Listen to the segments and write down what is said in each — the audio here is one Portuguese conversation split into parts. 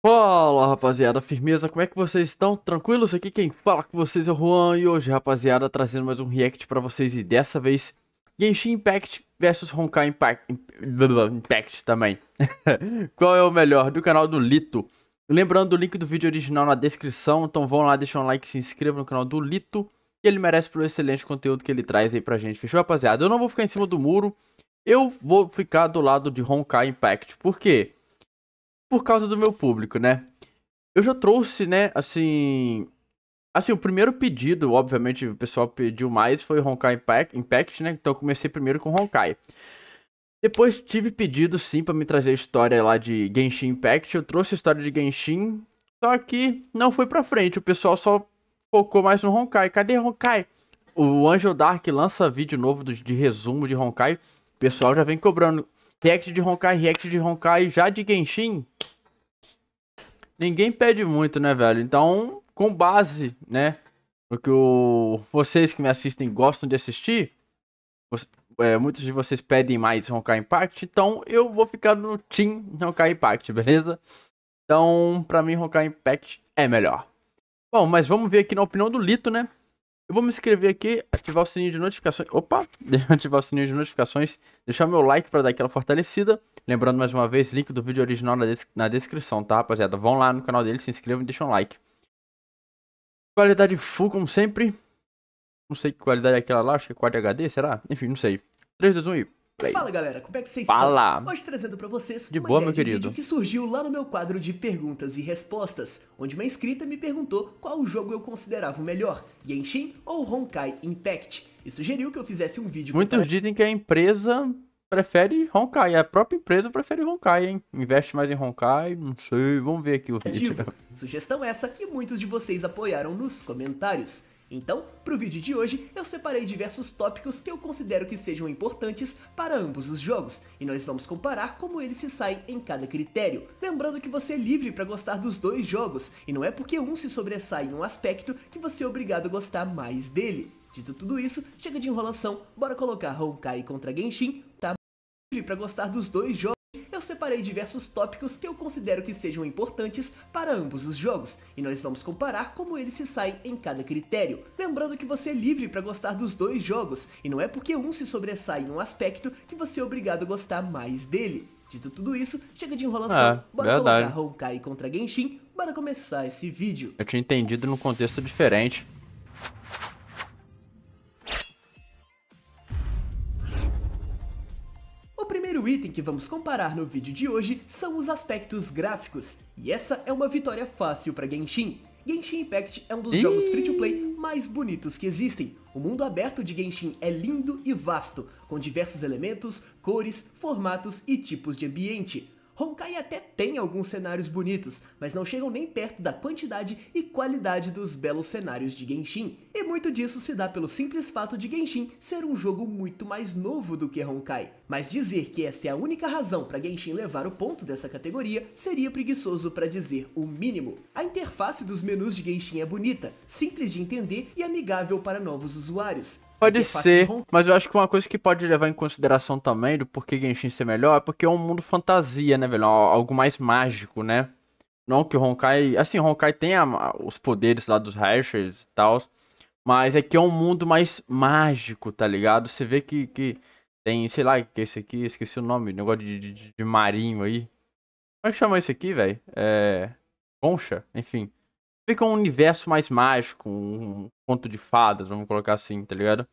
Fala rapaziada, firmeza, como é que vocês estão? Tranquilos? Aqui quem fala com vocês é o Juan e hoje rapaziada trazendo mais um react pra vocês e dessa vez Genshin Impact versus Honkai Impact, Impact também Qual é o melhor? Do canal do Lito Lembrando o link do vídeo original na descrição, então vão lá, deixa um like, se inscreva no canal do Lito E ele merece pelo excelente conteúdo que ele traz aí pra gente, fechou rapaziada? Eu não vou ficar em cima do muro, eu vou ficar do lado de Honkai Impact, por quê? por causa do meu público, né? Eu já trouxe, né, assim. Assim, o primeiro pedido, obviamente, o pessoal pediu mais, foi Honkai Impact, né? Então eu comecei primeiro com Honkai. Depois tive pedido, sim, para me trazer a história lá de Genshin Impact. Eu trouxe a história de Genshin, só que não foi pra frente. O pessoal só focou mais no Honkai. Cadê Honkai? O Angel Dark lança vídeo novo de resumo de Honkai. O pessoal já vem cobrando. React de Honkai, react de Honkai, já de Genshin. Ninguém pede muito, né, velho? Então, com base, né, no que o... vocês que me assistem gostam de assistir, você... é, muitos de vocês pedem mais Honkai Impact, então eu vou ficar no Team Honkai Impact, beleza? Então, pra mim, Honkai Impact é melhor. Bom, mas vamos ver aqui na opinião do Lito, né? Eu vou me inscrever aqui, ativar o sininho de notificações. Opa, ativar o sininho de notificações, deixar o meu like para dar aquela fortalecida. Lembrando mais uma vez, link do vídeo original na, des na descrição, tá, rapaziada? Vão lá no canal dele, se inscrevam e deixam um like. Qualidade full, como sempre. Não sei que qualidade é aquela lá, acho que é Quad HD, será? Enfim, não sei. 3, 2, 1 e... Play. Fala galera, como é que vocês Fala. estão? Hoje trazendo para vocês de uma boa, ideia meu de querido. vídeo que surgiu lá no meu quadro de perguntas e respostas, onde uma inscrita me perguntou qual jogo eu considerava o melhor, Genshin ou Honkai Impact, e sugeriu que eu fizesse um vídeo... Muitos dizem que a empresa prefere Honkai, a própria empresa prefere Honkai, hein? Investe mais em Honkai, não sei, vamos ver aqui o vídeo. Sugestão essa que muitos de vocês apoiaram nos comentários. Então, para o vídeo de hoje, eu separei diversos tópicos que eu considero que sejam importantes para ambos os jogos, e nós vamos comparar como eles se saem em cada critério. Lembrando que você é livre para gostar dos dois jogos, e não é porque um se sobressai em um aspecto que você é obrigado a gostar mais dele. Dito tudo isso, chega de enrolação, bora colocar Honkai contra Genshin, tá livre para gostar dos dois jogos eu separei diversos tópicos que eu considero que sejam importantes para ambos os jogos, e nós vamos comparar como eles se saem em cada critério. Lembrando que você é livre para gostar dos dois jogos, e não é porque um se sobressai em um aspecto que você é obrigado a gostar mais dele. Dito tudo isso, chega de enrolação, ah, bora verdade. colocar Honkai contra Genshin, para começar esse vídeo. Eu tinha entendido num contexto diferente. primeiro item que vamos comparar no vídeo de hoje são os aspectos gráficos, e essa é uma vitória fácil para Genshin. Genshin Impact é um dos jogos free-to-play mais bonitos que existem. O mundo aberto de Genshin é lindo e vasto, com diversos elementos, cores, formatos e tipos de ambiente. Honkai até tem alguns cenários bonitos, mas não chegam nem perto da quantidade e qualidade dos belos cenários de Genshin. E muito disso se dá pelo simples fato de Genshin ser um jogo muito mais novo do que Honkai. Mas dizer que essa é a única razão para Genshin levar o ponto dessa categoria seria preguiçoso para dizer o mínimo. A interface dos menus de Genshin é bonita, simples de entender e amigável para novos usuários. Pode é ser, tá mas eu acho que uma coisa que pode levar em consideração também do porquê Genshin ser melhor é porque é um mundo fantasia, né, velho? É algo mais mágico, né? Não que o Honkai. Assim, o Honkai tem a, os poderes lá dos Hashers e tal, mas é que é um mundo mais mágico, tá ligado? Você vê que, que tem, sei lá, que é esse aqui, esqueci o nome, negócio de, de, de marinho aí. Como é que chama esse aqui, velho? É. Concha? Enfim. Fica um universo mais mágico, um conto de fadas, vamos colocar assim, tá ligado?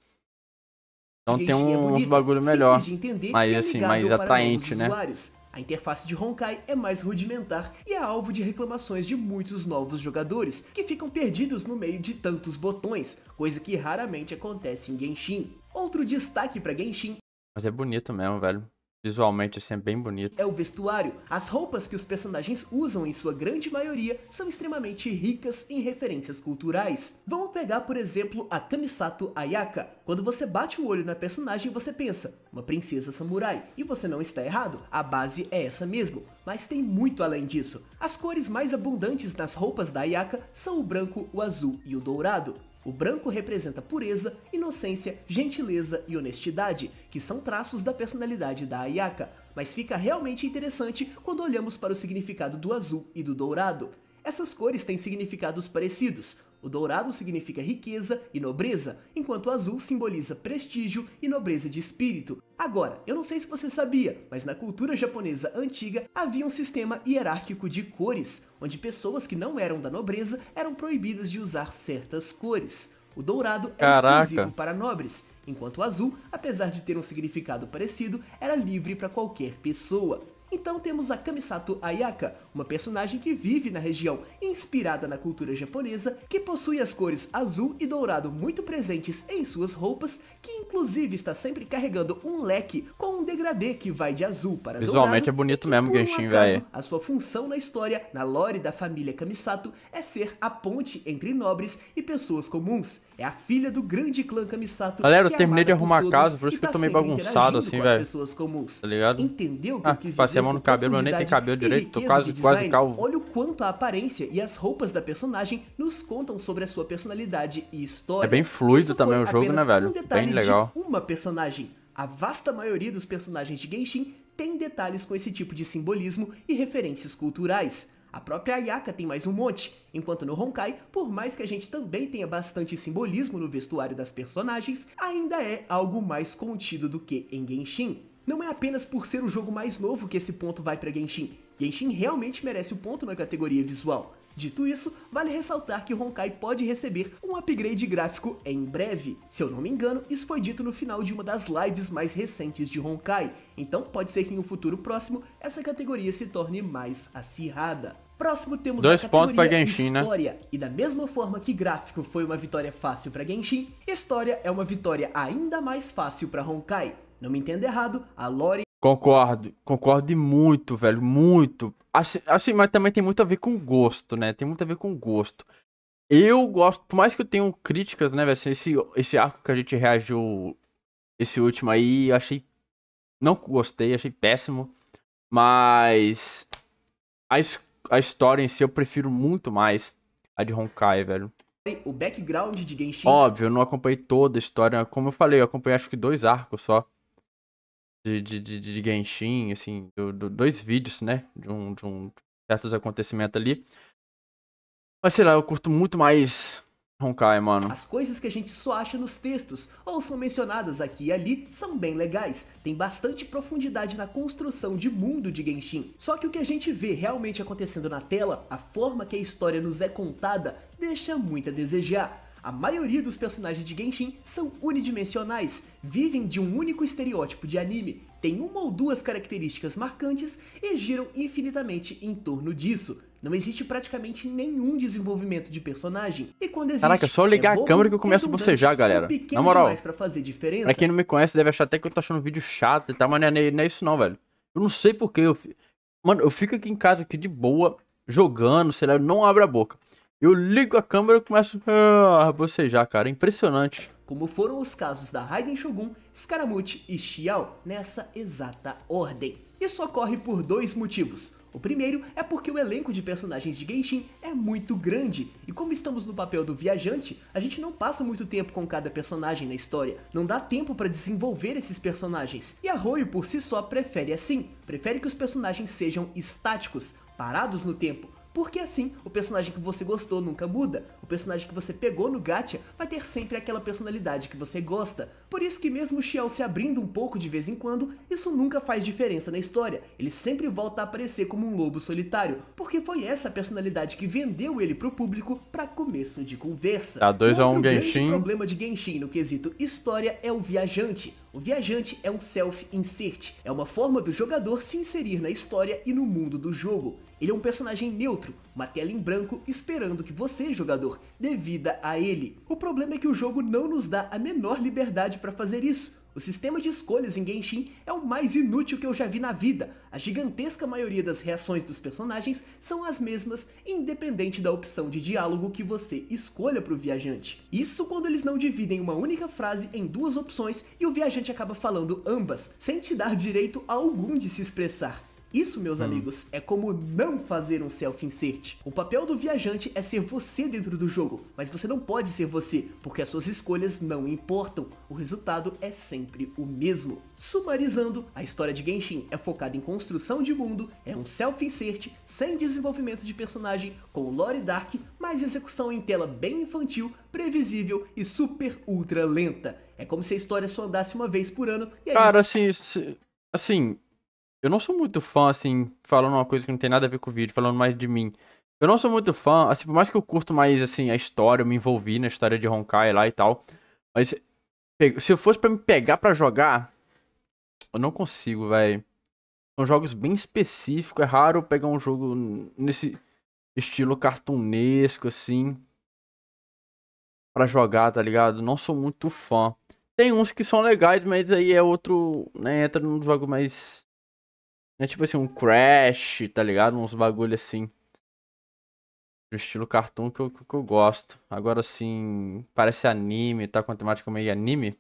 Então tem um, é uns bagulho melhor, entender, mas é assim, mais atraente, né? Usuários. A interface de Honkai é mais rudimentar e é alvo de reclamações de muitos novos jogadores, que ficam perdidos no meio de tantos botões, coisa que raramente acontece em Genshin. Outro destaque para Genshin. Mas é bonito mesmo, velho. Visualmente, assim, é bem bonito. É o vestuário. As roupas que os personagens usam, em sua grande maioria, são extremamente ricas em referências culturais. Vamos pegar, por exemplo, a Kamisato Ayaka. Quando você bate o olho na personagem, você pensa, uma princesa samurai. E você não está errado, a base é essa mesmo. Mas tem muito além disso. As cores mais abundantes nas roupas da Ayaka são o branco, o azul e o dourado. O branco representa pureza, inocência, gentileza e honestidade, que são traços da personalidade da Ayaka, mas fica realmente interessante quando olhamos para o significado do azul e do dourado. Essas cores têm significados parecidos, o dourado significa riqueza e nobreza, enquanto o azul simboliza prestígio e nobreza de espírito. Agora, eu não sei se você sabia, mas na cultura japonesa antiga havia um sistema hierárquico de cores, onde pessoas que não eram da nobreza eram proibidas de usar certas cores. O dourado era exclusivo para nobres, enquanto o azul, apesar de ter um significado parecido, era livre para qualquer pessoa. Então temos a Kamisato Ayaka, uma personagem que vive na região inspirada na cultura japonesa, que possui as cores azul e dourado muito presentes em suas roupas, que inclusive está sempre carregando um leque com um degradê que vai de azul para Visualmente dourado. Visualmente é bonito mesmo, um Genshin, velho. A sua função na história, na lore da família Kamisato, é ser a ponte entre nobres e pessoas comuns. É a filha do grande clã Kamisato. Galera, eu é terminei de arrumar a casa, por isso que tá eu tô meio bagunçado assim, velho. Tá ligado? Entendeu o que ah, eu quis dizer? passei a mão no cabelo, mas eu nem tenho cabelo direito, tô quase, de quase calvo. Olha o quanto a aparência e as roupas da personagem nos contam sobre a sua personalidade e história. É bem fluido Isso também o jogo, né, velho? Um bem legal. uma personagem. A vasta maioria dos personagens de Genshin tem detalhes com esse tipo de simbolismo e referências culturais. A própria Ayaka tem mais um monte, enquanto no Honkai, por mais que a gente também tenha bastante simbolismo no vestuário das personagens, ainda é algo mais contido do que em Genshin. Não é apenas por ser o jogo mais novo que esse ponto vai para Genshin. Genshin realmente merece o ponto na categoria visual. Dito isso, vale ressaltar que Honkai pode receber um upgrade gráfico em breve. Se eu não me engano, isso foi dito no final de uma das lives mais recentes de Honkai, então pode ser que em um futuro próximo essa categoria se torne mais acirrada. Próximo temos Dois a categoria Genshin, né? História, né? e da mesma forma que gráfico foi uma vitória fácil para Genshin, História é uma vitória ainda mais fácil para Honkai. Não me entenda errado, a Lore. Concordo, concordo muito, velho, muito. Assim, acho, mas também tem muito a ver com gosto, né? Tem muito a ver com gosto. Eu gosto, por mais que eu tenha críticas, né, velho? Esse, esse arco que a gente reagiu, esse último aí, eu achei. Não gostei, achei péssimo. Mas. A, a história em si eu prefiro muito mais a de Honkai, velho. O background de Genshin. Óbvio, eu não acompanhei toda a história. Como eu falei, eu acompanhei acho que dois arcos só de, de, de, de Genshin, assim, do, do, dois vídeos, né? De um, de um certos acontecimentos ali. Mas sei lá, eu curto muito mais Honkai, mano. As coisas que a gente só acha nos textos ou são mencionadas aqui e ali são bem legais. Tem bastante profundidade na construção de mundo de Genshin. Só que o que a gente vê realmente acontecendo na tela, a forma que a história nos é contada, deixa muito a desejar. A maioria dos personagens de Genshin são unidimensionais, vivem de um único estereótipo de anime, têm uma ou duas características marcantes e giram infinitamente em torno disso. Não existe praticamente nenhum desenvolvimento de personagem. E quando existe, Caraca, é só ligar é a câmera que eu começo a bocejar, galera. Na moral, pra, pra, quem não me conhece deve achar até que eu tô achando um vídeo chato e tal, mas não é, não é isso não, velho. Eu não sei porquê, eu... Mano, eu fico aqui em casa aqui de boa, jogando, sei lá, eu não abro a boca. Eu ligo a câmera e começo a ah, bocejar, cara. Impressionante. Como foram os casos da Raiden Shogun, Scaramucci e Xiao nessa exata ordem. Isso ocorre por dois motivos. O primeiro é porque o elenco de personagens de Genshin é muito grande, e como estamos no papel do viajante, a gente não passa muito tempo com cada personagem na história, não dá tempo para desenvolver esses personagens, e a Royo por si só prefere assim, prefere que os personagens sejam estáticos, parados no tempo, porque assim, o personagem que você gostou nunca muda, o personagem que você pegou no gacha vai ter sempre aquela personalidade que você gosta. Por isso que mesmo o Xiao se abrindo um pouco de vez em quando, isso nunca faz diferença na história. Ele sempre volta a aparecer como um lobo solitário, porque foi essa personalidade que vendeu ele pro público para começo de conversa. Tá 2 a 1 um Genshin. O problema de Genshin no quesito história é o viajante. O viajante é um self-insert, é uma forma do jogador se inserir na história e no mundo do jogo. Ele é um personagem neutro, uma tela em branco esperando que você, jogador, dê vida a ele. O problema é que o jogo não nos dá a menor liberdade para fazer isso. O sistema de escolhas em Genshin é o mais inútil que eu já vi na vida. A gigantesca maioria das reações dos personagens são as mesmas, independente da opção de diálogo que você escolha para o viajante. Isso quando eles não dividem uma única frase em duas opções e o viajante acaba falando ambas, sem te dar direito algum de se expressar. Isso, meus hum. amigos, é como não fazer um self-insert. O papel do viajante é ser você dentro do jogo, mas você não pode ser você, porque as suas escolhas não importam. O resultado é sempre o mesmo. Sumarizando, a história de Genshin é focada em construção de mundo, é um self-insert sem desenvolvimento de personagem, com lore dark, mas execução em tela bem infantil, previsível e super ultra lenta. É como se a história só andasse uma vez por ano e aí... Cara, assim, assim, eu não sou muito fã, assim, falando uma coisa que não tem nada a ver com o vídeo, falando mais de mim. Eu não sou muito fã, assim, por mais que eu curto mais, assim, a história, eu me envolvi na história de Honkai lá e tal. Mas se eu fosse para me pegar para jogar, eu não consigo, velho. São jogos bem específicos, é raro pegar um jogo nesse estilo cartunesco, assim, para jogar, tá ligado? Não sou muito fã. Tem uns que são legais, mas aí é outro, né, entra num jogo mais né? Tipo assim, um Crash, tá ligado? Uns bagulho assim. Do estilo cartoon que eu, que eu gosto. Agora assim, parece anime, tá com a temática meio anime.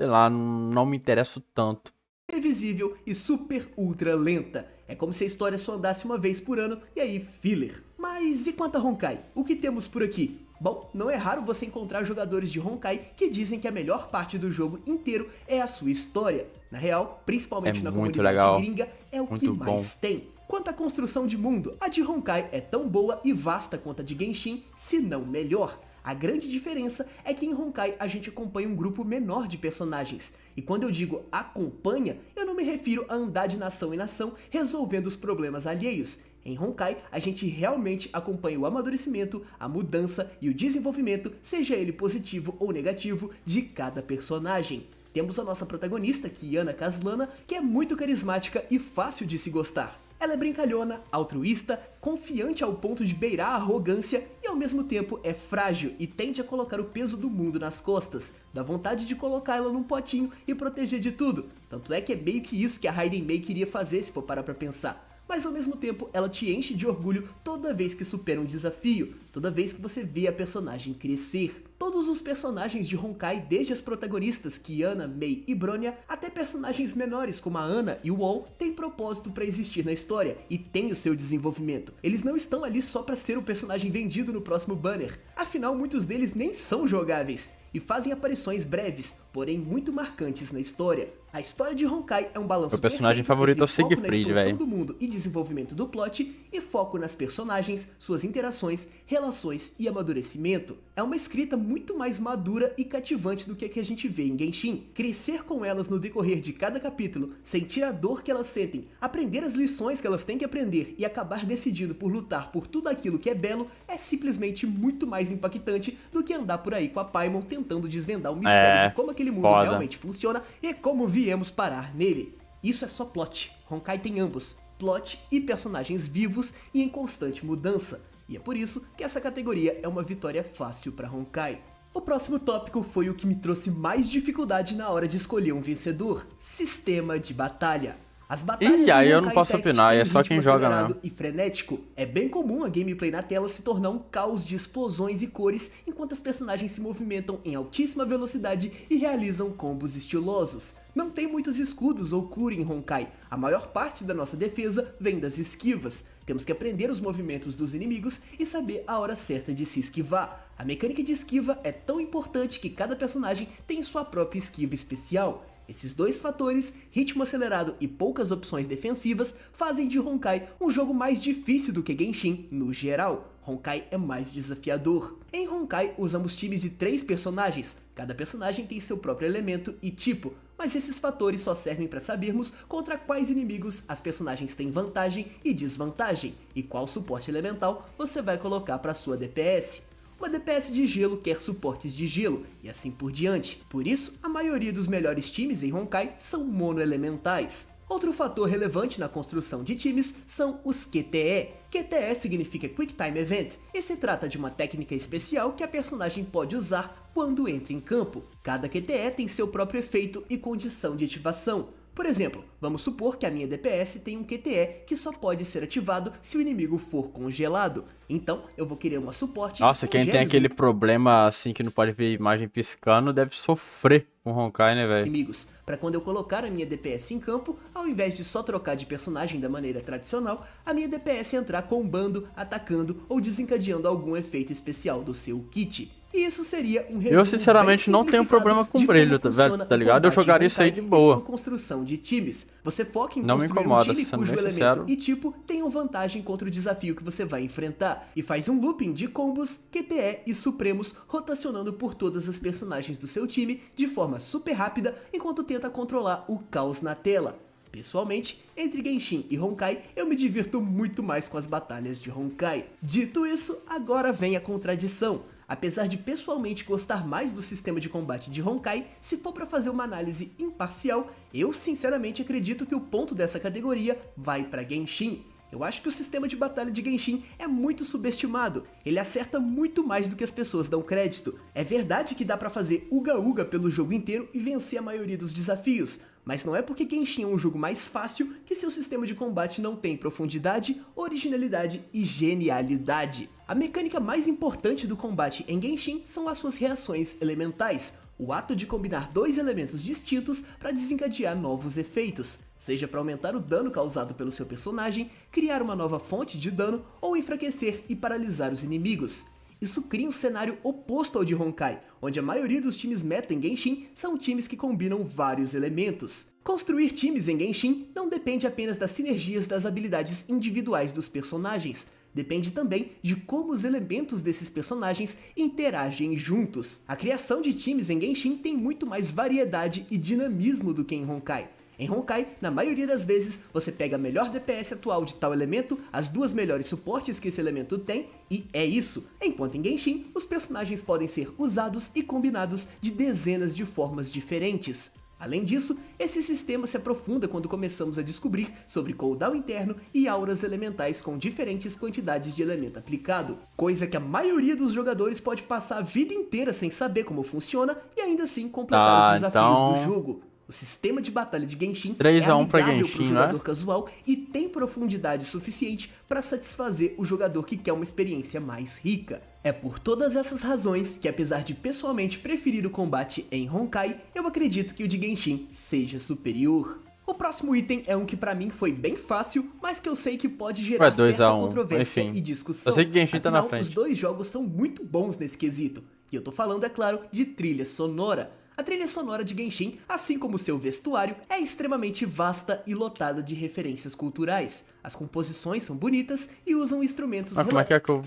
Sei lá, não me interesso tanto. Previsível e super ultra lenta. É como se a história só andasse uma vez por ano e aí filler. Mas e quanto a Honkai? O que temos por aqui? Bom, não é raro você encontrar jogadores de Honkai que dizem que a melhor parte do jogo inteiro é a sua história. Na real, principalmente é na comunidade legal. gringa, é o muito que mais tem. Quanto à construção de mundo, a de Honkai é tão boa e vasta quanto a de Genshin, se não melhor. A grande diferença é que em Honkai a gente acompanha um grupo menor de personagens. E quando eu digo acompanha, eu não me refiro a andar de nação em nação resolvendo os problemas alheios. Em Honkai, a gente realmente acompanha o amadurecimento, a mudança e o desenvolvimento, seja ele positivo ou negativo, de cada personagem. Temos a nossa protagonista, Kiana Kaslana, que é muito carismática e fácil de se gostar. Ela é brincalhona, altruísta, confiante ao ponto de beirar a arrogância e ao mesmo tempo é frágil e tende a colocar o peso do mundo nas costas. Dá vontade de colocar ela num potinho e proteger de tudo. Tanto é que é meio que isso que a Raiden May queria fazer se for parar pra pensar mas ao mesmo tempo ela te enche de orgulho toda vez que supera um desafio, toda vez que você vê a personagem crescer. Todos os personagens de Honkai, desde as protagonistas Kiana, Mei e Bronya, até personagens menores como a Ana e o Wall, têm propósito para existir na história e têm o seu desenvolvimento. Eles não estão ali só para ser o personagem vendido no próximo banner, afinal muitos deles nem são jogáveis e fazem aparições breves, porém muito marcantes na história. A história de Honkai é um balanço Meu personagem favorito é o Siegfried, velho. do mundo e desenvolvimento do plot e foco nas personagens, suas interações, relações e amadurecimento. É uma escrita muito mais madura e cativante do que a que a gente vê em Genshin. Crescer com elas no decorrer de cada capítulo, sentir a dor que elas sentem, aprender as lições que elas têm que aprender e acabar decidido por lutar por tudo aquilo que é belo é simplesmente muito mais impactante do que andar por aí com a Paimon tentando desvendar o mistério é, de como aquele mundo foda. realmente funciona e como vi viemos parar nele. Isso é só plot. Honkai tem ambos, plot e personagens vivos e em constante mudança. E é por isso que essa categoria é uma vitória fácil para Honkai. O próximo tópico foi o que me trouxe mais dificuldade na hora de escolher um vencedor: sistema de batalha. As batalhas e aí eu não posso opinar, é só quem joga E frenético é bem comum a gameplay na tela se tornar um caos de explosões e cores, enquanto as personagens se movimentam em altíssima velocidade e realizam combos estilosos. Não tem muitos escudos ou cura em Honkai. A maior parte da nossa defesa vem das esquivas. Temos que aprender os movimentos dos inimigos e saber a hora certa de se esquivar. A mecânica de esquiva é tão importante que cada personagem tem sua própria esquiva especial. Esses dois fatores, ritmo acelerado e poucas opções defensivas, fazem de Honkai um jogo mais difícil do que Genshin no geral. Honkai é mais desafiador. Em Honkai, usamos times de três personagens. Cada personagem tem seu próprio elemento e tipo, mas esses fatores só servem para sabermos contra quais inimigos as personagens têm vantagem e desvantagem, e qual suporte elemental você vai colocar para sua DPS o DPS de gelo quer suportes de gelo, e assim por diante. Por isso, a maioria dos melhores times em Honkai são monoelementais. Outro fator relevante na construção de times são os QTE. QTE significa Quick Time Event, e se trata de uma técnica especial que a personagem pode usar quando entra em campo. Cada QTE tem seu próprio efeito e condição de ativação, por exemplo, vamos supor que a minha DPS tem um QTE que só pode ser ativado se o inimigo for congelado. Então, eu vou querer uma suporte. Nossa, quem tem aquele problema assim que não pode ver imagem piscando deve sofrer com um Honkai, né, velho? Inimigos, para quando eu colocar a minha DPS em campo, ao invés de só trocar de personagem da maneira tradicional, a minha DPS entrar combando, atacando ou desencadeando algum efeito especial do seu kit. E isso seria um resumo Eu sinceramente não tenho problema com brilho, tá, tá ligado? Eu jogaria isso aí de boa. construção de times. Você foca em não construir incomoda, um time cujo elemento sincero. e tipo tenham vantagem contra o desafio que você vai enfrentar e faz um looping de combos, QTE e supremos rotacionando por todas as personagens do seu time de forma super rápida enquanto tenta controlar o caos na tela. Pessoalmente, entre Genshin e Honkai, eu me divirto muito mais com as batalhas de Honkai. Dito isso, agora vem a contradição apesar de pessoalmente gostar mais do sistema de combate de Honkai, se for para fazer uma análise imparcial, eu sinceramente acredito que o ponto dessa categoria vai para Genshin. Eu acho que o sistema de batalha de Genshin é muito subestimado. Ele acerta muito mais do que as pessoas dão crédito. É verdade que dá para fazer uga uga pelo jogo inteiro e vencer a maioria dos desafios, mas não é porque Genshin é um jogo mais fácil que seu sistema de combate não tem profundidade, originalidade e genialidade. A mecânica mais importante do combate em Genshin são as suas reações elementais, o ato de combinar dois elementos distintos para desencadear novos efeitos, seja para aumentar o dano causado pelo seu personagem, criar uma nova fonte de dano ou enfraquecer e paralisar os inimigos. Isso cria um cenário oposto ao de Honkai, onde a maioria dos times meta em Genshin são times que combinam vários elementos. Construir times em Genshin não depende apenas das sinergias das habilidades individuais dos personagens, depende também de como os elementos desses personagens interagem juntos. A criação de times em Genshin tem muito mais variedade e dinamismo do que em Honkai, em Honkai, na maioria das vezes, você pega a melhor DPS atual de tal elemento, as duas melhores suportes que esse elemento tem, e é isso. Enquanto em Genshin, os personagens podem ser usados e combinados de dezenas de formas diferentes. Além disso, esse sistema se aprofunda quando começamos a descobrir sobre cooldown interno e auras elementais com diferentes quantidades de elemento aplicado, coisa que a maioria dos jogadores pode passar a vida inteira sem saber como funciona e ainda assim completar ah, os desafios então... do jogo. O sistema de batalha de Genshin 3 é a 1 para Genshin, é? jogador né? casual e tem profundidade suficiente para satisfazer o jogador que quer uma experiência mais rica. É por todas essas razões que, apesar de pessoalmente preferir o combate em Honkai, eu acredito que o de Genshin seja superior. O próximo item é um que para mim foi bem fácil, mas que eu sei que pode gerar Ué, certa controvérsia Enfim, e discussão. Eu sei que Genshin Afinal, tá na frente. Os dois jogos são muito bons nesse quesito. E eu tô falando, é claro, de trilha sonora. A trilha sonora de Genshin, assim como seu vestuário, é extremamente vasta e lotada de referências culturais. As composições são bonitas e usam instrumentos ah, como é que é que eu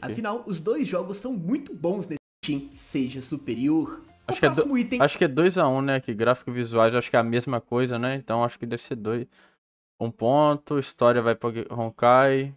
Afinal, os dois jogos são muito bons nesse Genshin seja superior. Acho que, é do... item... acho que, é 2x1, um, né? Que gráfico visuais acho que é a mesma coisa, né? Então acho que deve ser 2. Um ponto, história vai pra Honkai,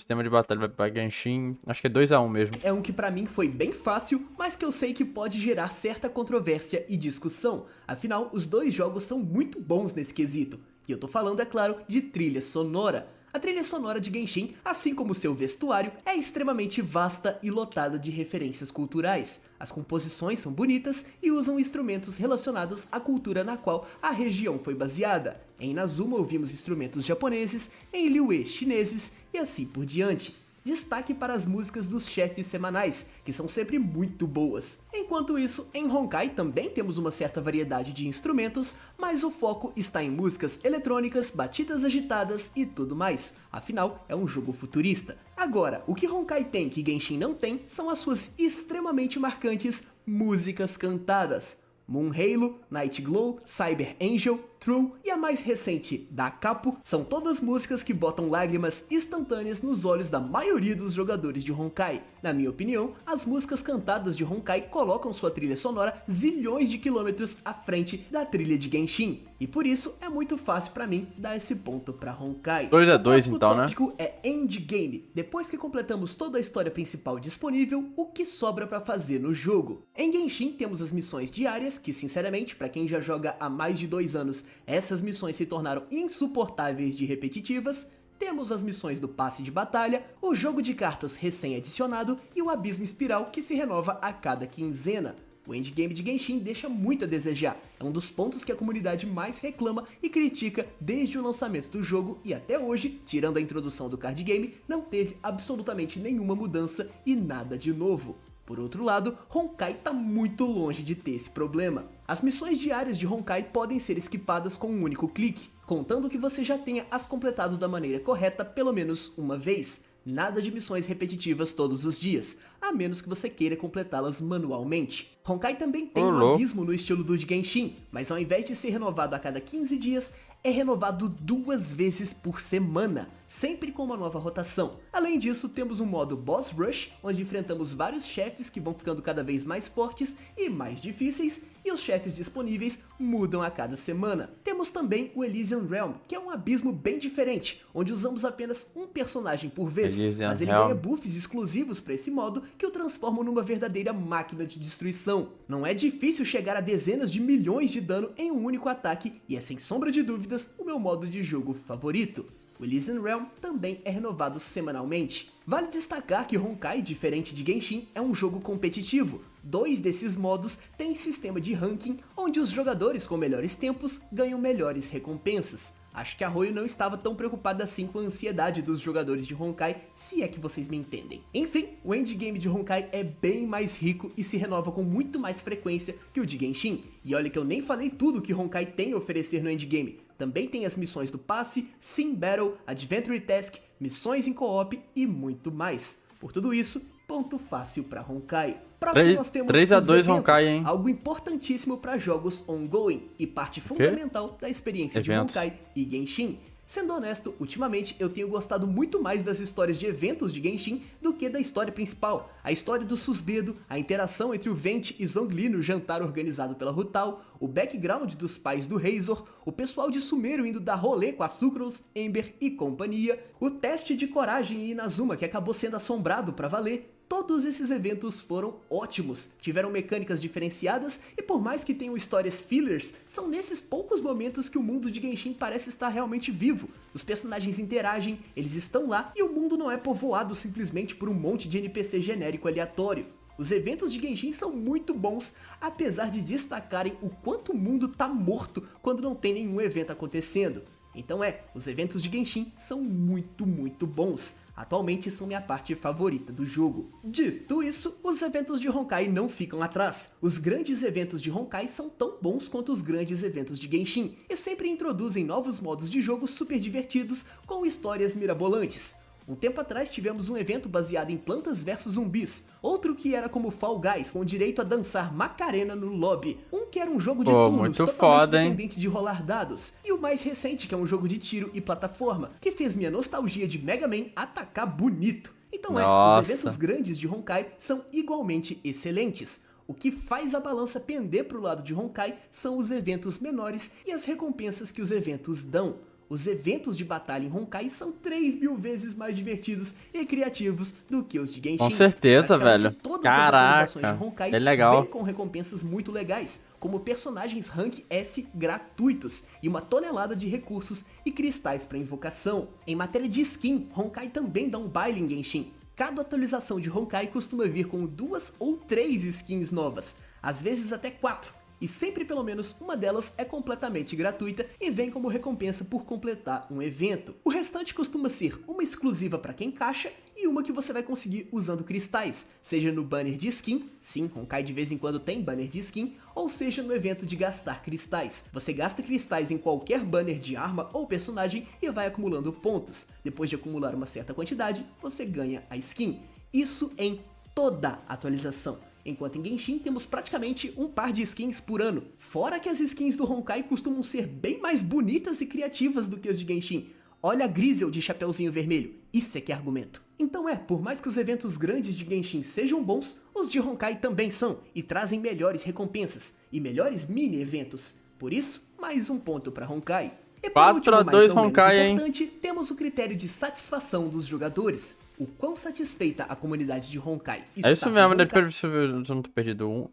Sistema de batalha vai pra Genshin. Acho que é 2 a 1 um mesmo. É um que para mim foi bem fácil, mas que eu sei que pode gerar certa controvérsia e discussão. Afinal, os dois jogos são muito bons nesse quesito. E eu tô falando, é claro, de trilha sonora. A trilha sonora de Genshin, assim como seu vestuário, é extremamente vasta e lotada de referências culturais. As composições são bonitas e usam instrumentos relacionados à cultura na qual a região foi baseada. Em Nazuma ouvimos instrumentos japoneses, em Liyue chineses e assim por diante destaque para as músicas dos chefes semanais, que são sempre muito boas. Enquanto isso, em Honkai também temos uma certa variedade de instrumentos, mas o foco está em músicas eletrônicas, batidas agitadas e tudo mais. Afinal, é um jogo futurista. Agora, o que Honkai tem que Genshin não tem são as suas extremamente marcantes músicas cantadas. Moon Halo, Night Glow, Cyber Angel, True e a mais recente, Da Capo, são todas músicas que botam lágrimas instantâneas nos olhos da maioria dos jogadores de Honkai. Na minha opinião, as músicas cantadas de Honkai colocam sua trilha sonora zilhões de quilômetros à frente da trilha de Genshin, e por isso é muito fácil para mim dar esse ponto para Honkai. 2 a 2 então, né? O tópico é Endgame. Depois que completamos toda a história principal disponível, o que sobra para fazer no jogo? Em Genshin temos as missões diárias, que sinceramente, para quem já joga há mais de dois anos, essas missões se tornaram insuportáveis de repetitivas, temos as missões do passe de batalha, o jogo de cartas recém-adicionado e o abismo espiral que se renova a cada quinzena. O endgame de Genshin deixa muito a desejar, é um dos pontos que a comunidade mais reclama e critica desde o lançamento do jogo e até hoje, tirando a introdução do card game, não teve absolutamente nenhuma mudança e nada de novo. Por outro lado, Honkai está muito longe de ter esse problema. As missões diárias de Honkai podem ser esquipadas com um único clique, contando que você já tenha as completado da maneira correta pelo menos uma vez. Nada de missões repetitivas todos os dias, a menos que você queira completá-las manualmente. Honkai também tem um abismo no estilo do de Genshin, mas ao invés de ser renovado a cada 15 dias, é renovado duas vezes por semana sempre com uma nova rotação. Além disso, temos um modo Boss Rush, onde enfrentamos vários chefes que vão ficando cada vez mais fortes e mais difíceis, e os chefes disponíveis mudam a cada semana. Temos também o Elysian Realm, que é um abismo bem diferente, onde usamos apenas um personagem por vez, Elysian mas ele Realm. ganha buffs exclusivos para esse modo que o transformam numa verdadeira máquina de destruição. Não é difícil chegar a dezenas de milhões de dano em um único ataque e é sem sombra de dúvidas o meu modo de jogo favorito o Elysian Realm também é renovado semanalmente. Vale destacar que Honkai, diferente de Genshin, é um jogo competitivo. Dois desses modos têm sistema de ranking, onde os jogadores com melhores tempos ganham melhores recompensas. Acho que a Royo não estava tão preocupada assim com a ansiedade dos jogadores de Honkai, se é que vocês me entendem. Enfim, o endgame de Honkai é bem mais rico e se renova com muito mais frequência que o de Genshin. E olha que eu nem falei tudo que Honkai tem a oferecer no endgame, também tem as missões do passe, Sim Battle, Adventure Task, missões em co-op e muito mais. Por tudo isso, ponto fácil para Honkai. Próximo nós temos 3 a 2 eventos, Honkai, hein? algo importantíssimo para jogos ongoing e parte fundamental da experiência eventos. de Honkai e Genshin. Sendo honesto, ultimamente eu tenho gostado muito mais das histórias de eventos de Genshin do que da história principal. A história do Susbedo, a interação entre o Vente e Zhongli no jantar organizado pela Rutal, o background dos pais do Razor, o pessoal de Sumeru indo dar rolê com a Sucrose, Ember e companhia, o teste de coragem em Inazuma que acabou sendo assombrado para valer, Todos esses eventos foram ótimos, tiveram mecânicas diferenciadas e por mais que tenham histórias fillers, são nesses poucos momentos que o mundo de Genshin parece estar realmente vivo. Os personagens interagem, eles estão lá e o mundo não é povoado simplesmente por um monte de NPC genérico aleatório. Os eventos de Genshin são muito bons, apesar de destacarem o quanto o mundo tá morto quando não tem nenhum evento acontecendo. Então é, os eventos de Genshin são muito, muito bons. Atualmente são minha parte favorita do jogo. Dito isso, os eventos de Honkai não ficam atrás. Os grandes eventos de Honkai são tão bons quanto os grandes eventos de Genshin, e sempre introduzem novos modos de jogo super divertidos com histórias mirabolantes. Um tempo atrás tivemos um evento baseado em plantas versus zumbis, outro que era como Fall Guys, com direito a dançar Macarena no lobby, um que era um jogo de oh, turnos muito totalmente foda, dependente hein? de rolar dados, e o mais recente que é um jogo de tiro e plataforma, que fez minha nostalgia de Mega Man atacar bonito. Então Nossa. é, os eventos grandes de Honkai são igualmente excelentes. O que faz a balança pender para o lado de Honkai são os eventos menores e as recompensas que os eventos dão. Os eventos de batalha em Honkai são 3 mil vezes mais divertidos e criativos do que os de Genshin. Com certeza, velho. Todas Caraca, as de Honkai é legal. vêm com recompensas muito legais, como personagens rank S gratuitos e uma tonelada de recursos e cristais para invocação. Em matéria de skin, Honkai também dá um baile em Genshin. Cada atualização de Honkai costuma vir com duas ou três skins novas, às vezes até quatro e sempre pelo menos uma delas é completamente gratuita e vem como recompensa por completar um evento. O restante costuma ser uma exclusiva para quem caixa e uma que você vai conseguir usando cristais, seja no banner de skin, sim, com Kai de vez em quando tem banner de skin, ou seja no evento de gastar cristais. Você gasta cristais em qualquer banner de arma ou personagem e vai acumulando pontos. Depois de acumular uma certa quantidade, você ganha a skin. Isso em toda atualização enquanto em Genshin temos praticamente um par de skins por ano. Fora que as skins do Honkai costumam ser bem mais bonitas e criativas do que as de Genshin. Olha a Grizzle de Chapeuzinho Vermelho, isso é que é argumento. Então é, por mais que os eventos grandes de Genshin sejam bons, os de Honkai também são, e trazem melhores recompensas, e melhores mini-eventos. Por isso, mais um ponto para Honkai. E por 4 último, a 2 mas não Honkai, menos importante, hein? temos o critério de satisfação dos jogadores o quão satisfeita a comunidade de Honkai está. É isso mesmo, Honkai... deve se eu não tô perdido. Um.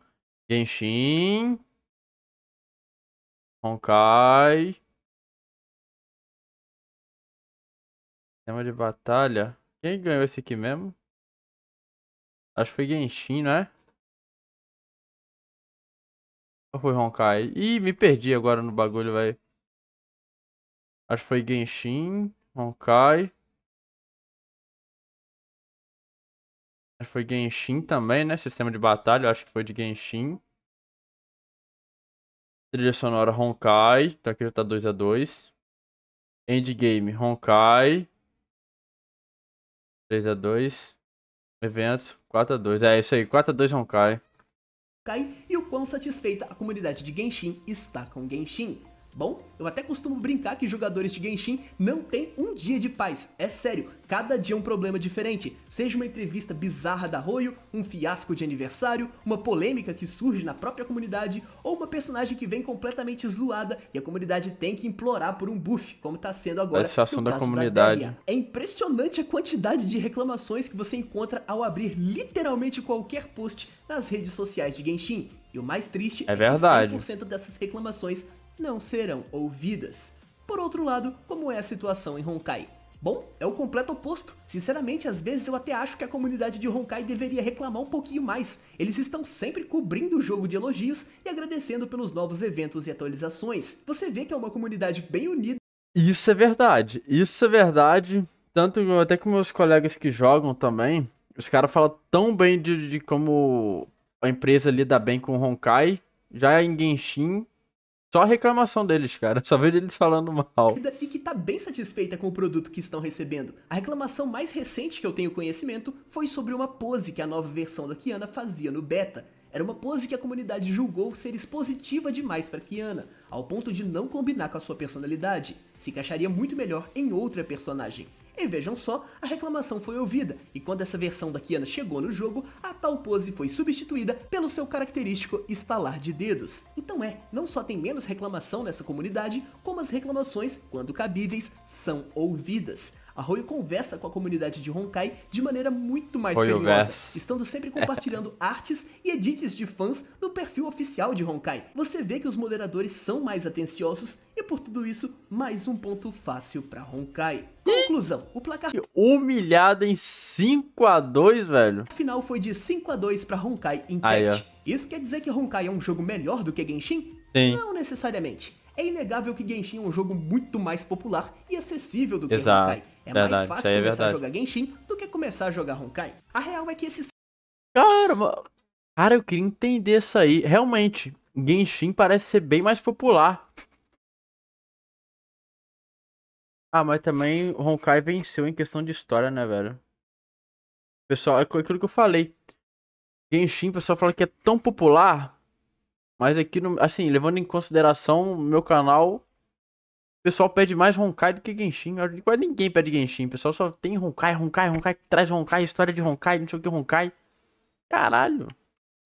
Genshin. Honkai. Tema de batalha. Quem ganhou esse aqui mesmo? Acho que foi Genshin, não é? Ou foi Honkai? Ih, me perdi agora no bagulho, velho. Acho que foi Genshin, Honkai. Acho que foi Genshin também, né? Sistema de batalha, acho que foi de Genshin. Trilha sonora Honkai. Então aqui já tá 2x2. Endgame Honkai. 3x2. Eventos 4x2. É isso aí, 4x2 Honkai. E o quão satisfeita a comunidade de Genshin está com Genshin. Bom, eu até costumo brincar que jogadores de Genshin não têm um dia de paz. É sério, cada dia é um problema diferente. Seja uma entrevista bizarra da Royo, um fiasco de aniversário, uma polêmica que surge na própria comunidade, ou uma personagem que vem completamente zoada e a comunidade tem que implorar por um buff, como tá sendo agora. Essa é ação da comunidade. Da é impressionante a quantidade de reclamações que você encontra ao abrir literalmente qualquer post nas redes sociais de Genshin. E o mais triste é, verdade. é que 100% dessas reclamações não serão ouvidas. Por outro lado, como é a situação em Honkai? Bom, é o completo oposto. Sinceramente, às vezes eu até acho que a comunidade de Honkai deveria reclamar um pouquinho mais. Eles estão sempre cobrindo o jogo de elogios e agradecendo pelos novos eventos e atualizações. Você vê que é uma comunidade bem unida. Isso é verdade. Isso é verdade. Tanto até com meus colegas que jogam também, os caras falam tão bem de, de como a empresa lida bem com Honkai, já é em Genshin, só a reclamação deles, cara. Só vejo eles falando mal. E que tá bem satisfeita com o produto que estão recebendo. A reclamação mais recente que eu tenho conhecimento foi sobre uma pose que a nova versão da Kiana fazia no beta. Era uma pose que a comunidade julgou ser expositiva demais para Kiana, ao ponto de não combinar com a sua personalidade. Se encaixaria muito melhor em outra personagem. E vejam só, a reclamação foi ouvida, e quando essa versão da Kiana chegou no jogo, a tal pose foi substituída pelo seu característico estalar de dedos. Então é, não só tem menos reclamação nessa comunidade, como as reclamações, quando cabíveis, são ouvidas. A Royo conversa com a comunidade de Honkai de maneira muito mais Royo carinhosa, verse. estando sempre compartilhando artes e edits de fãs no perfil oficial de Honkai. Você vê que os moderadores são mais atenciosos e por tudo isso, mais um ponto fácil para Honkai. Conclusão, o placar... Humilhada em 5x2, velho. O final foi de 5x2 pra Honkai Impact. Aí, Isso quer dizer que Honkai é um jogo melhor do que Genshin? Sim. Não necessariamente. É inegável que Genshin é um jogo muito mais popular e acessível do que Exato. Honkai. É verdade, mais fácil é começar a jogar Genshin do que começar a jogar Honkai. A real é que esses... Cara, cara, eu queria entender isso aí. Realmente, Genshin parece ser bem mais popular. Ah, mas também o Honkai venceu em questão de história, né, velho? Pessoal, é aquilo que eu falei. Genshin, o pessoal fala que é tão popular, mas aqui, no, assim, levando em consideração o meu canal, o pessoal pede mais Honkai do que Genshin. Quase ninguém pede Genshin. O pessoal só tem Honkai, Honkai, Honkai, traz Honkai, história de Honkai, não sei o que, Honkai. Caralho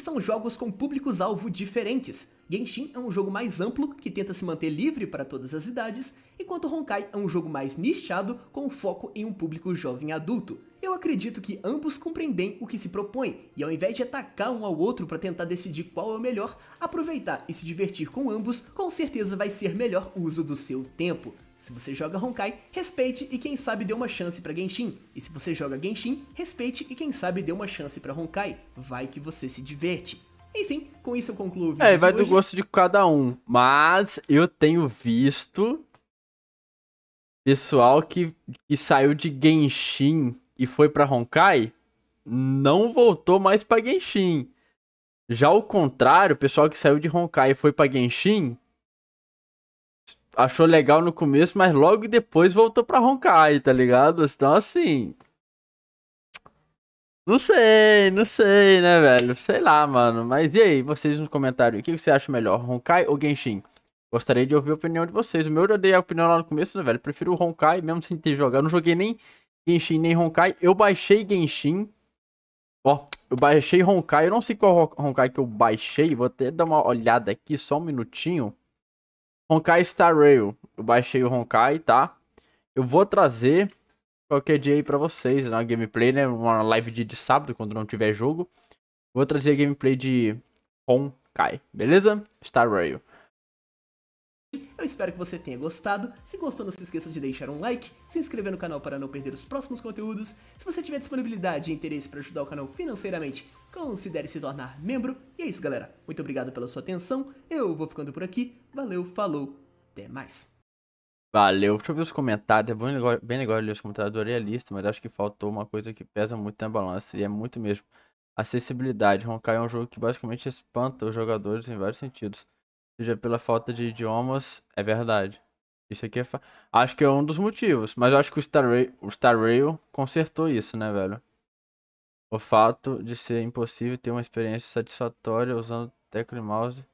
são jogos com públicos-alvo diferentes. Genshin é um jogo mais amplo, que tenta se manter livre para todas as idades, enquanto Honkai é um jogo mais nichado, com foco em um público jovem adulto. Eu acredito que ambos cumprem bem o que se propõe, e ao invés de atacar um ao outro para tentar decidir qual é o melhor, aproveitar e se divertir com ambos com certeza vai ser melhor uso do seu tempo. Se você joga Honkai, respeite e quem sabe dê uma chance para Genshin. E se você joga Genshin, respeite e quem sabe dê uma chance para Honkai. Vai que você se diverte. Enfim, com isso eu concluo o vídeo. É, vai do gosto de cada um. Mas eu tenho visto pessoal que, que saiu de Genshin e foi para Honkai, não voltou mais para Genshin. Já o contrário, o pessoal que saiu de Honkai e foi para Genshin, achou legal no começo, mas logo depois voltou pra Honkai, tá ligado? Então, assim. Não sei, não sei, né, velho? Sei lá, mano. Mas e aí, vocês nos comentários, o que você acha melhor, Honkai ou Genshin? Gostaria de ouvir a opinião de vocês. O meu eu dei a opinião lá no começo, né, velho? Prefiro o Honkai, mesmo sem ter jogado. Eu não joguei nem Genshin, nem Honkai. Eu baixei Genshin. Ó, eu baixei Honkai. Eu não sei qual Honkai que eu baixei. Vou até dar uma olhada aqui, só um minutinho. Honkai Star Rail. Eu baixei o Honkai, tá? Eu vou trazer qualquer dia aí pra vocês, na né? gameplay, né? Uma live de, de sábado, quando não tiver jogo. Vou trazer a gameplay de Honkai, beleza? Star Rail. Eu espero que você tenha gostado. Se gostou, não se esqueça de deixar um like, se inscrever no canal para não perder os próximos conteúdos. Se você tiver disponibilidade e interesse para ajudar o canal financeiramente, considere se tornar membro. E é isso, galera. Muito obrigado pela sua atenção. Eu vou ficando por aqui. Valeu, falou, até mais. Valeu, deixa eu ver os comentários, é bem legal, bem legal ler os comentários, adorei a lista, mas acho que faltou uma coisa que pesa muito na balança, e é muito mesmo. Acessibilidade, Honkai é um jogo que basicamente espanta os jogadores em vários sentidos seja pela falta de idiomas, é verdade. Isso aqui é. Fa... Acho que é um dos motivos, mas eu acho que o Star, Rail, o Star Rail consertou isso, né, velho? O fato de ser impossível ter uma experiência satisfatória usando tecla e mouse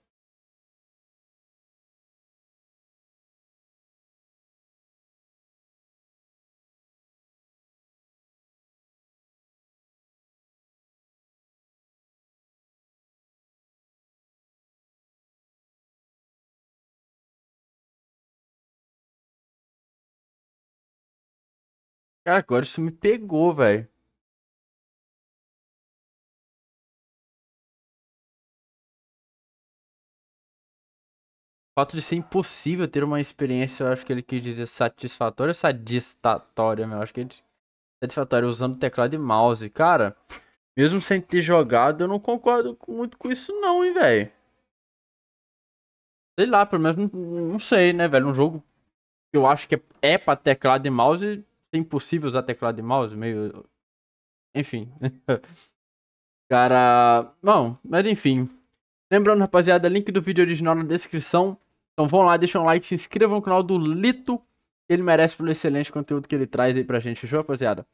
Cara, agora isso me pegou, velho. O fato de ser impossível ter uma experiência, eu acho que ele quis dizer satisfatória ou sadistatória, meu? Eu acho que ele. Satisfatória usando teclado e mouse. Cara, mesmo sem ter jogado, eu não concordo muito com isso, não, hein, velho. Sei lá, pelo menos não, não sei, né, velho? Um jogo que eu acho que é, é pra teclado e mouse é impossível usar teclado e mouse, meio. Enfim. Cara. Bom, mas enfim. Lembrando, rapaziada, link do vídeo original na descrição. Então vão lá, deixam um like, se inscrevam no canal do Lito. Ele merece pelo excelente conteúdo que ele traz aí pra gente, show, rapaziada?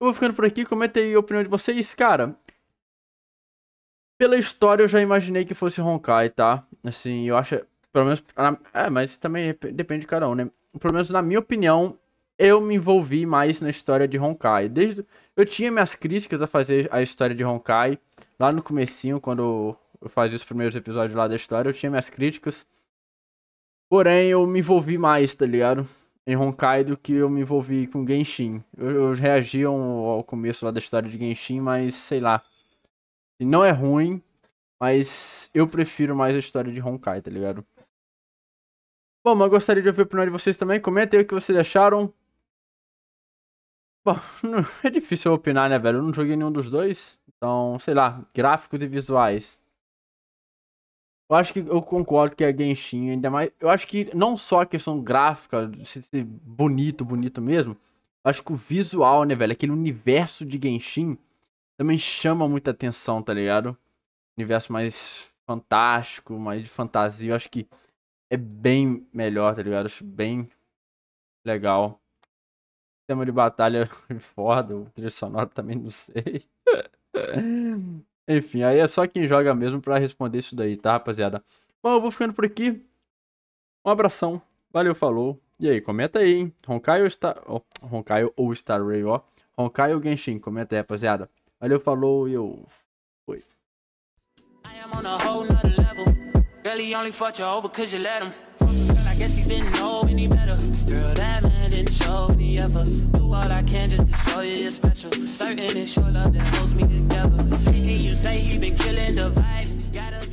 Eu vou ficando por aqui, comenta aí a opinião de vocês, cara. Pela história eu já imaginei que fosse Honkai, tá? Assim, eu acho. Pelo menos. Ah, é, mas também depende de cada um, né? Pelo menos na minha opinião, eu me envolvi mais na história de Honkai. Desde eu tinha minhas críticas a fazer a história de Honkai lá no comecinho, quando eu fazia os primeiros episódios lá da história, eu tinha minhas críticas. Porém, eu me envolvi mais, tá ligado? Em Honkai do que eu me envolvi com Genshin. Eu, eu reagi ao, começo lá da história de Genshin, mas sei lá. Não é ruim, mas eu prefiro mais a história de Honkai, tá ligado? Bom, mas eu gostaria de ouvir a opinião de vocês também. Comentem aí o que vocês acharam. Bom, é difícil opinar, né, velho? Eu não joguei nenhum dos dois. Então, sei lá, gráficos e visuais. Eu acho que eu concordo que é Genshin, ainda mais. Eu acho que não só a questão gráfica, se ser bonito, bonito mesmo. Eu acho que o visual, né, velho? Aquele universo de Genshin também chama muita atenção, tá ligado? Universo mais fantástico, mais de fantasia. Eu acho que é bem melhor, tá ligado? Eu acho bem legal tema de batalha foda, o trilho sonoro também não sei. Enfim, aí é só quem joga mesmo para responder isso daí, tá, rapaziada? Bom, eu vou ficando por aqui. Um abração, valeu, falou. E aí, comenta aí, hein? Honkai ou Star... Oh, Honkai ou Star Ray, ó. Honkai ou Genshin, comenta aí, rapaziada. Valeu, falou e eu... Fui. I only ever Do all I can just to show you you're special Certain it's your love that holds me together And you say he been killing the vibe Gotta